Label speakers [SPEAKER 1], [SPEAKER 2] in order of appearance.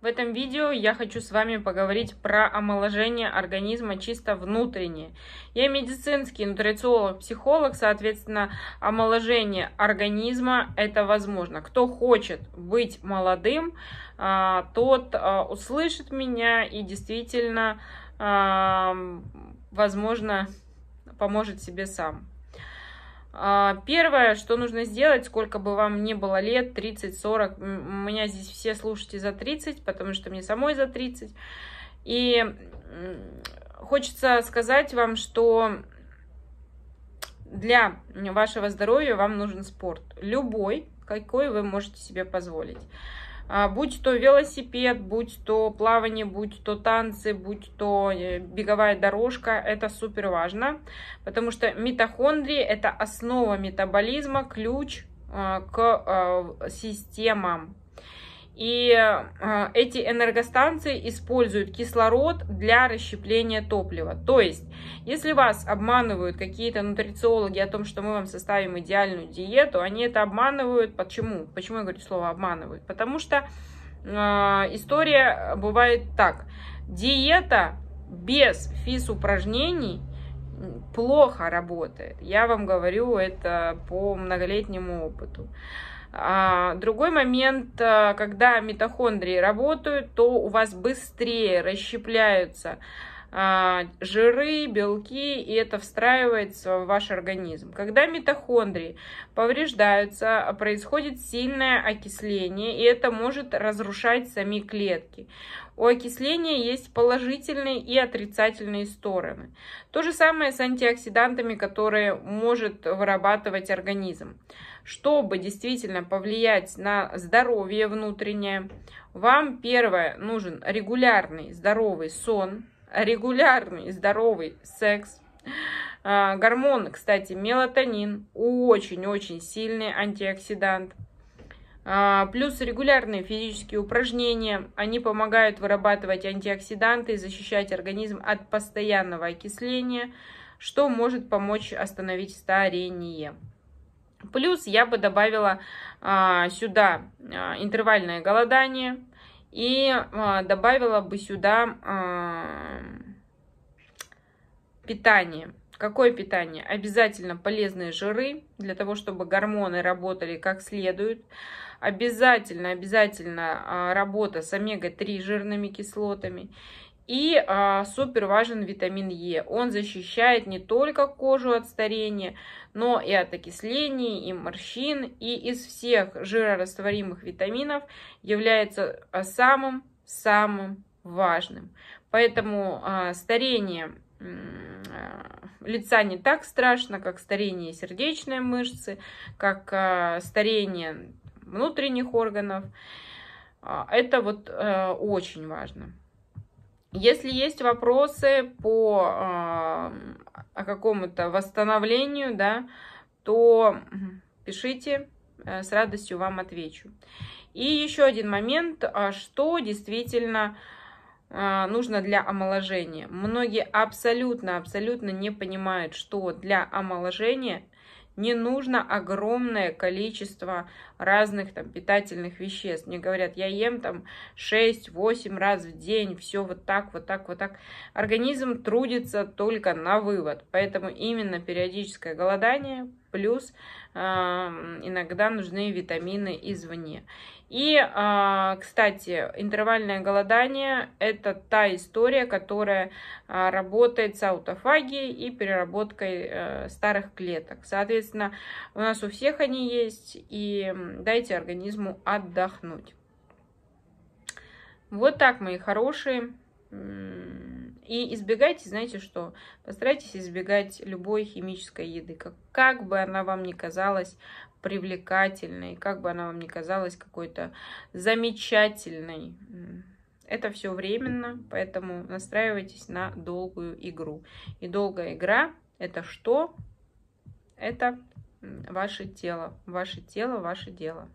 [SPEAKER 1] В этом видео я хочу с вами поговорить про омоложение организма чисто внутреннее. Я медицинский нутрициолог, психолог, соответственно, омоложение организма это возможно. Кто хочет быть молодым, а, тот а, услышит меня и действительно, возможно, поможет себе сам. А, первое, что нужно сделать, сколько бы вам ни было лет, 30-40, у меня здесь все слушайте за 30, потому что мне самой за 30. И хочется сказать вам, что для вашего здоровья вам нужен спорт. Любой, какой вы можете себе позволить. А, будь то велосипед, будь то плавание, будь то танцы, будь то э, беговая дорожка, это супер важно, потому что митохондрии это основа метаболизма, ключ э, к э, системам и э, эти энергостанции используют кислород для расщепления топлива. То есть, если вас обманывают какие-то нутрициологи о том, что мы вам составим идеальную диету, они это обманывают. Почему? Почему я говорю слово обманывают? Потому что э, история бывает так. Диета без физ-упражнений плохо работает. Я вам говорю это по многолетнему опыту. А, другой момент, а, когда митохондрии работают, то у вас быстрее расщепляются а, жиры, белки, и это встраивается в ваш организм. Когда митохондрии повреждаются, а происходит сильное окисление, и это может разрушать сами клетки. У окисления есть положительные и отрицательные стороны. То же самое с антиоксидантами, которые может вырабатывать организм. Чтобы действительно повлиять на здоровье внутреннее, вам первое нужен регулярный здоровый сон – регулярный здоровый секс. А, Гормон, кстати, мелатонин, очень-очень сильный антиоксидант. А, плюс регулярные физические упражнения, они помогают вырабатывать антиоксиданты и защищать организм от постоянного окисления, что может помочь остановить старение. Плюс я бы добавила а, сюда а, интервальное голодание, и а, добавила бы сюда а, питание. Какое питание? Обязательно полезные жиры, для того, чтобы гормоны работали как следует. Обязательно, обязательно а, работа с омега-3 жирными кислотами. И а, супер важен витамин Е. Он защищает не только кожу от старения, но и от окислений, и морщин. И из всех жирорастворимых витаминов является самым-самым важным. Поэтому а, старение а, лица не так страшно, как старение сердечной мышцы, как а, старение внутренних органов. А, это вот э, очень важно. Если есть вопросы по э, какому-то восстановлению, да, то пишите, э, с радостью вам отвечу. И еще один момент, а, что действительно а, нужно для омоложения. Многие абсолютно-абсолютно не понимают, что для омоложения не нужно огромное количество разных там питательных веществ. Мне говорят, я ем там 6-8 раз в день, все вот так, вот так, вот так. Организм трудится только на вывод, поэтому именно периодическое голодание плюс э, иногда нужны витамины извне. И, э, кстати, интервальное голодание – это та история, которая э, работает с аутофагией и переработкой старых клеток. Соответственно, у нас у всех они есть, и дайте организму отдохнуть. Вот так, мои хорошие. И избегайте, знаете что, постарайтесь избегать любой химической еды, как, как бы она вам ни казалась привлекательной, как бы она вам ни казалась какой-то замечательной. Это все временно, поэтому настраивайтесь на долгую игру. И долгая игра – это что? Это ваше тело, ваше тело, ваше дело.